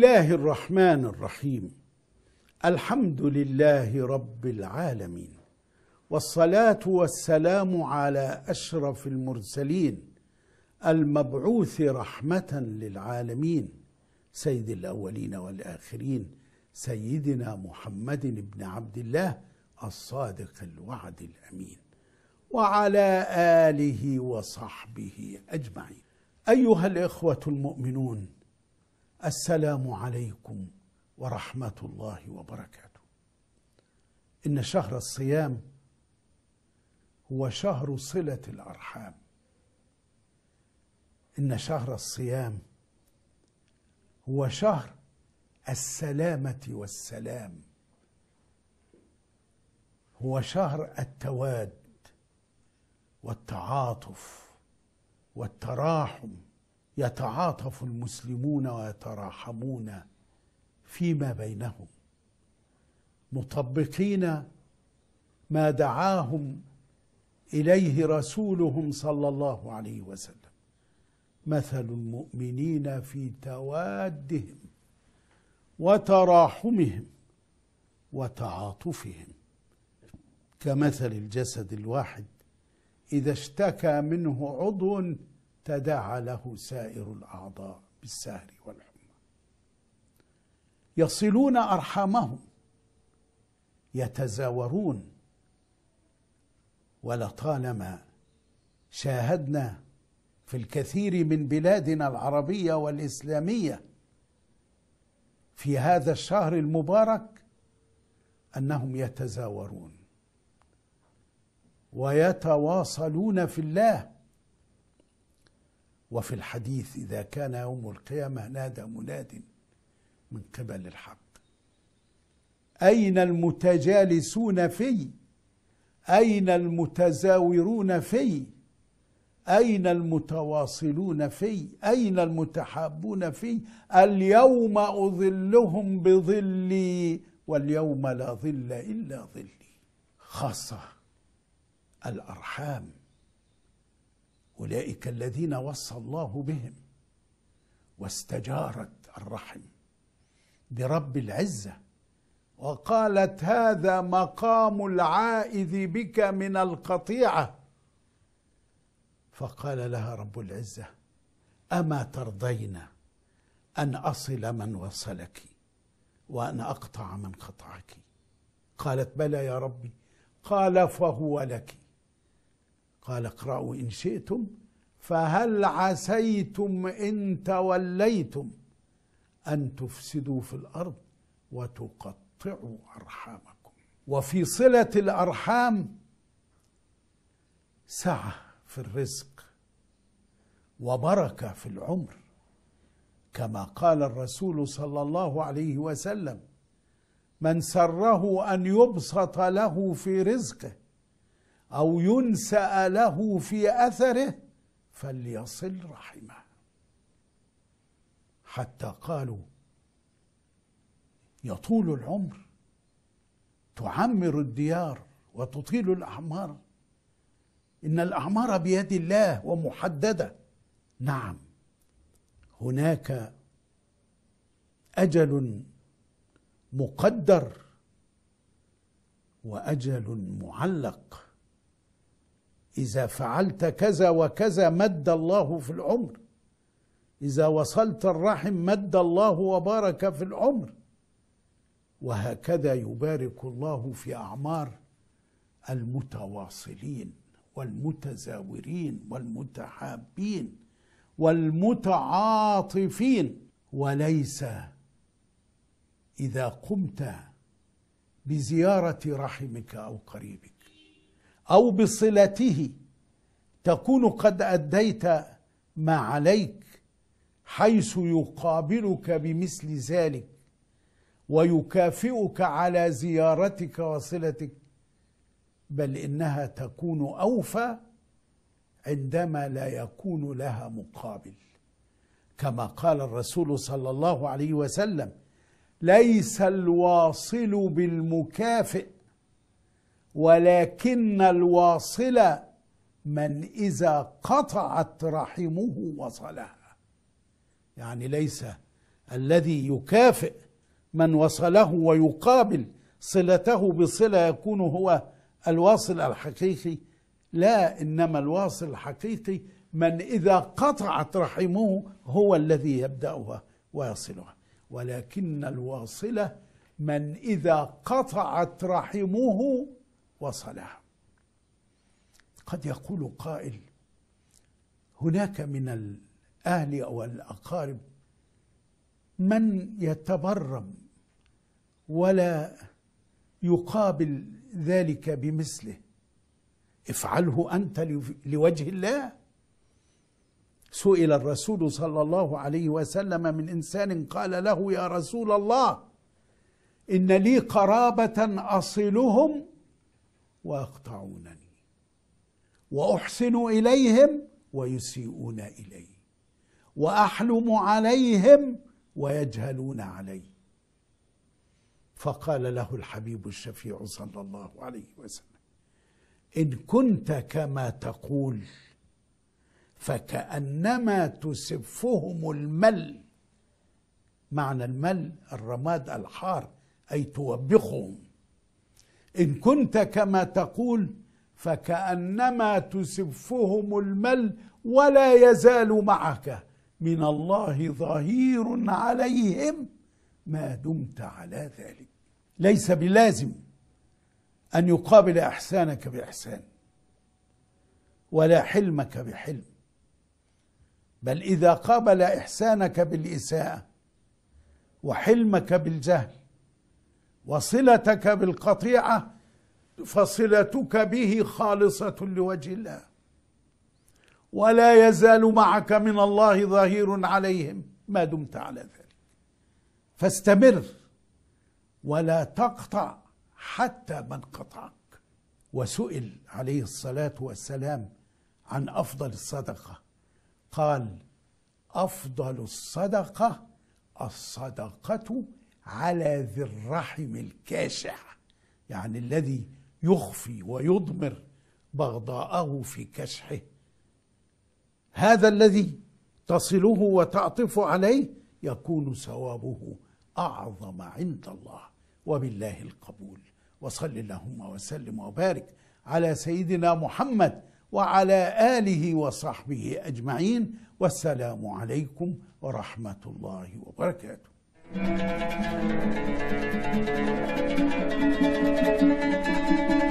الله الرحمن الرحيم الحمد لله رب العالمين والصلاه والسلام على اشرف المرسلين المبعوث رحمه للعالمين سيد الاولين والاخرين سيدنا محمد بن عبد الله الصادق الوعد الامين وعلى اله وصحبه اجمعين ايها الاخوه المؤمنون السلام عليكم ورحمه الله وبركاته ان شهر الصيام هو شهر صله الارحام ان شهر الصيام هو شهر السلامه والسلام هو شهر التواد والتعاطف والتراحم يتعاطف المسلمون ويتراحمون فيما بينهم مطبقين ما دعاهم اليه رسولهم صلى الله عليه وسلم مثل المؤمنين في توادهم وتراحمهم وتعاطفهم كمثل الجسد الواحد اذا اشتكى منه عضو تداعى له سائر الاعضاء بالسهر والحمى يصلون ارحامهم يتزاورون ولطالما شاهدنا في الكثير من بلادنا العربيه والاسلاميه في هذا الشهر المبارك انهم يتزاورون ويتواصلون في الله وفي الحديث إذا كان يوم القيامة نادى مناد من قبل الحق أين المتجالسون في أين المتزاورون في أين المتواصلون في أين المتحابون في اليوم أظلهم بظلي واليوم لا ظل إلا ظلي خاصة الأرحام أولئك الذين وصى الله بهم واستجارت الرحم برب العزة وقالت هذا مقام العائذ بك من القطيعة فقال لها رب العزة أما ترضين أن أصل من وصلك وأن أقطع من قطعك قالت بلى يا ربي قال فهو لك قال اقرأوا إن شئتم فهل عسيتم إن توليتم أن تفسدوا في الأرض وتقطعوا أرحامكم وفي صلة الأرحام سعة في الرزق وبركة في العمر كما قال الرسول صلى الله عليه وسلم من سره أن يبسط له في رزقه او ينسا له في اثره فليصل رحمه حتى قالوا يطول العمر تعمر الديار وتطيل الاعمار ان الاعمار بيد الله ومحدده نعم هناك اجل مقدر واجل معلق إذا فعلت كذا وكذا مد الله في العمر إذا وصلت الرحم مد الله وبارك في العمر وهكذا يبارك الله في أعمار المتواصلين والمتزاورين والمتحابين والمتعاطفين وليس إذا قمت بزيارة رحمك أو قريبك او بصلته تكون قد اديت ما عليك حيث يقابلك بمثل ذلك ويكافئك على زيارتك وصلتك بل انها تكون اوفى عندما لا يكون لها مقابل كما قال الرسول صلى الله عليه وسلم ليس الواصل بالمكافئ ولكن الواصل من إذا قطعت رحمه وصلها يعني ليس الذي يكافئ من وصله ويقابل صلته بصلة يكون هو الواصل الحقيقي لا إنما الواصل الحقيقي من إذا قطعت رحمه هو الذي يبدأها ويصلها ولكن الواصلة من إذا قطعت رحمه وصلها قد يقول قائل هناك من الاهل او الاقارب من يتبرم ولا يقابل ذلك بمثله افعله انت لوجه الله سئل الرسول صلى الله عليه وسلم من انسان قال له يا رسول الله ان لي قرابه اصلهم ويقطعونني واحسن اليهم ويسيئون الي واحلم عليهم ويجهلون علي فقال له الحبيب الشفيع صلى الله عليه وسلم ان كنت كما تقول فكانما تسفهم المل معنى المل الرماد الحار اي توبخهم إن كنت كما تقول فكأنما تسفهم المل ولا يزال معك من الله ظهير عليهم ما دمت على ذلك ليس بلازم أن يقابل إحسانك بإحسان ولا حلمك بحلم بل إذا قابل إحسانك بالإساءة وحلمك بالجهل وصلتك بالقطيعه فصلتك به خالصه لوجه الله ولا يزال معك من الله ظهير عليهم ما دمت على ذلك فاستمر ولا تقطع حتى من قطعك وسئل عليه الصلاه والسلام عن افضل الصدقه قال افضل الصدقه الصدقه على ذي الرحم الكاسع يعني الذي يخفي ويضمر بغضاءه في كسحه هذا الذي تصله وتعطف عليه يكون ثوابه اعظم عند الله وبالله القبول وصل اللهم وسلم وبارك على سيدنا محمد وعلى اله وصحبه اجمعين والسلام عليكم ورحمه الله وبركاته Thank you.